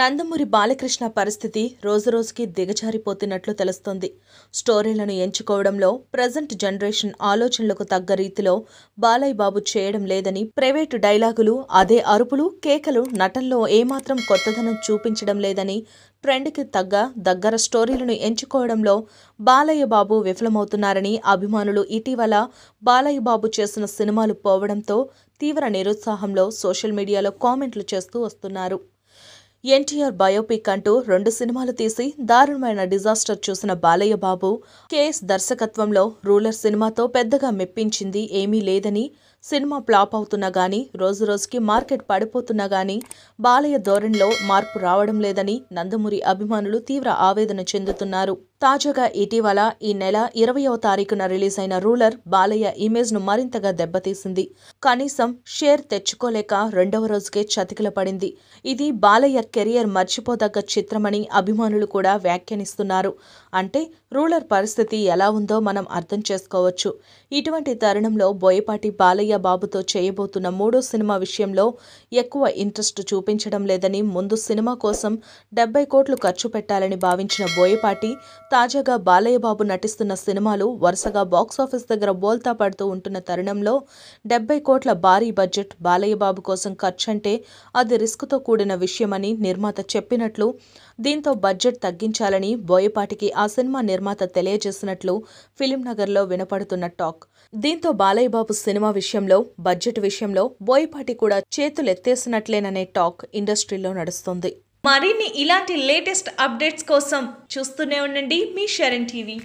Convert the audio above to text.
నందమూరి బాలకృష్ణ పరిస్థితి రోజురోజుకి దిగజారిపోతున్నట్లు తెలుస్తోంది స్టోరీలను ఎంచుకోవడంలో ప్రజెంట్ జనరేషన్ ఆలోచనలకు తగ్గ రీతిలో బాలయ్య బాబు చేయడం లేదని ప్రైవేటు డైలాగులు అదే అరుపులు కేకలు నటనలో ఏమాత్రం కొత్తదనం చూపించడం లేదని ట్రెండ్కి తగ్గ దగ్గర స్టోరీలను ఎంచుకోవడంలో బాలయ్య బాబు విఫలమవుతున్నారని అభిమానులు ఇటీవల బాలయ్య బాబు చేసిన సినిమాలు పోవడంతో తీవ్ర నిరుత్సాహంలో సోషల్ మీడియాలో కామెంట్లు చేస్తూ వస్తున్నారు ఎన్టీఆర్ బయోపిక్ అంటూ రెండు సినిమాలు తీసి దారుణమైన డిజాస్టర్ చూసిన బాలయ్య బాబు కేఎస్ దర్శకత్వంలో రూలర్ సినిమాతో పెద్దగా మెప్పించింది ఏమీ లేదని సినిమా ఫ్లాప్ అవుతున్నా గాని రోజురోజుకి మార్కెట్ పడిపోతున్నా గాని బాలయ్య ధోరణిలో మార్పు రావడం లేదని నందమూరి అభిమానులు తీవ్ర ఆవేదన చెందుతున్నారు తాజాగా ఇటీవల ఈ నెల ఇరవయో తారీఖున రిలీజ్ అయిన రూలర్ బాలయ్య ఇమేజ్ను మరింతగా దెబ్బతీసింది కనీసం షేర్ తెచ్చుకోలేక రెండవ రోజుకే చతికిల పడింది ఇది బాలయ్య కెరియర్ మర్చిపోదగ్గ చిత్రమని అభిమానులు కూడా వ్యాఖ్యానిస్తున్నారు అంటే రూలర్ పరిస్థితి ఎలా ఉందో మనం అర్థం చేసుకోవచ్చు ఇటువంటి తరుణంలో బోయపాటి బాలయ్య బాబుతో చేయబోతున్న మూడో సినిమా విషయంలో ఎక్కువ ఇంట్రెస్ట్ చూపించడం లేదని ముందు సినిమా కోసం డెబ్బై కోట్లు ఖర్చు పెట్టాలని భావించిన బోయపాటి తాజాగా బాలయ్యబాబు నటిస్తున్న సినిమాలు వరుసగా బాక్సాఫీస్ దగ్గర బోల్తా పడుతూ ఉంటున్న తరుణంలో డెబ్బై కోట్ల భారీ బడ్జెట్ బాలయ్యబాబు కోసం ఖర్చు అంటే అది రిస్క్తో కూడిన విషయమని నిర్మాత చెప్పినట్లు దీంతో బడ్జెట్ తగ్గించాలని బోయపాటికి ఆ సినిమా నిర్మాత తెలియజేసినట్లు ఫిలింనగర్లో వినపడుతున్న టాక్ దీంతో బాలయ్యబాబు సినిమా విషయంలో బడ్జెట్ విషయంలో బోయపాటి కూడా చేతులెత్తేసినట్లేననే టాక్ ఇండస్ట్రీలో నడుస్తుంది మరిన్ని ఇలాంటి లేటెస్ట్ అప్డేట్స్ కోసం చూస్తూనే ఉండండి మీ షరణ్ టీవీ